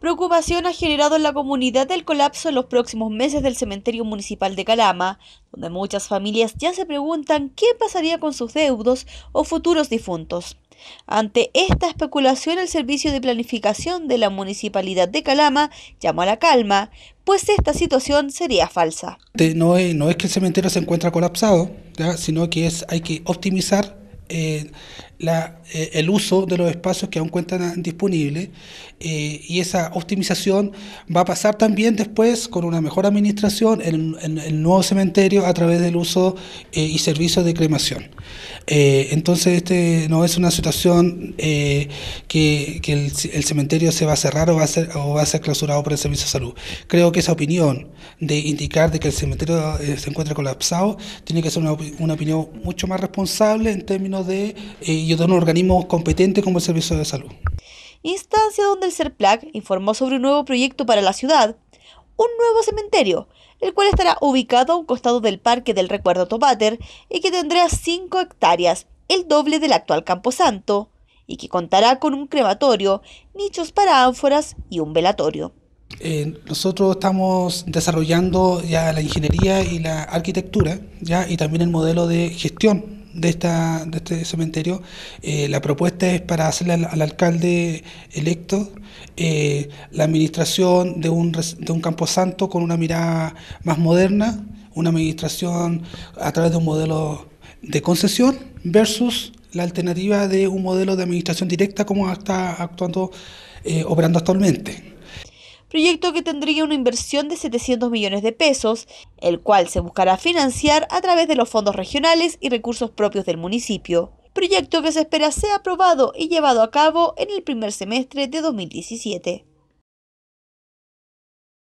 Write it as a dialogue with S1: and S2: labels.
S1: Preocupación ha generado en la comunidad el colapso en los próximos meses del cementerio municipal de Calama, donde muchas familias ya se preguntan qué pasaría con sus deudos o futuros difuntos. Ante esta especulación, el Servicio de Planificación de la Municipalidad de Calama llamó a la calma, pues esta situación sería falsa.
S2: No es, que el cementerio se encuentra colapsado, sino que hay que optimizar eh, eh, el uso de los espacios que aún cuentan disponibles eh, y esa optimización va a pasar también después con una mejor administración en, el nuevo cementerio a través del uso eh, y servicio de cremación. entonces, este no es una situación que, el, cementerio se va a cerrar o va a, ser, o va a ser clausurado por el Servicio de Salud. Creo que esa opinión de indicar de que el cementerio se encuentra colapsado tiene que ser una, una opinión mucho más responsable en términos de y de un organismo competente como el Servicio de Salud.
S1: Instancia donde el CERPLAC informó sobre un nuevo proyecto para la ciudad, un nuevo cementerio, el cual estará ubicado a un costado del Parque del Recuerdo Topater y que tendrá 5 hectáreas, el doble del actual Camposanto, y que contará con un crematorio, nichos para ánforas y un velatorio.
S2: Eh, nosotros estamos desarrollando ya la ingeniería y la arquitectura, ya y también el modelo de gestión de, esta, de este cementerio. Eh, la propuesta es para hacerle al, alcalde electo eh, la administración de un, de un camposanto con una mirada más moderna, una administración a través de un modelo de concesión versus la alternativa de un modelo de administración directa como está actuando, eh, operando actualmente
S1: proyecto que tendría una inversión de 700 millones de pesos, el cual se buscará financiar a través de los fondos regionales y recursos propios del municipio, proyecto que se espera sea aprobado y llevado a cabo en el primer semestre de 2017.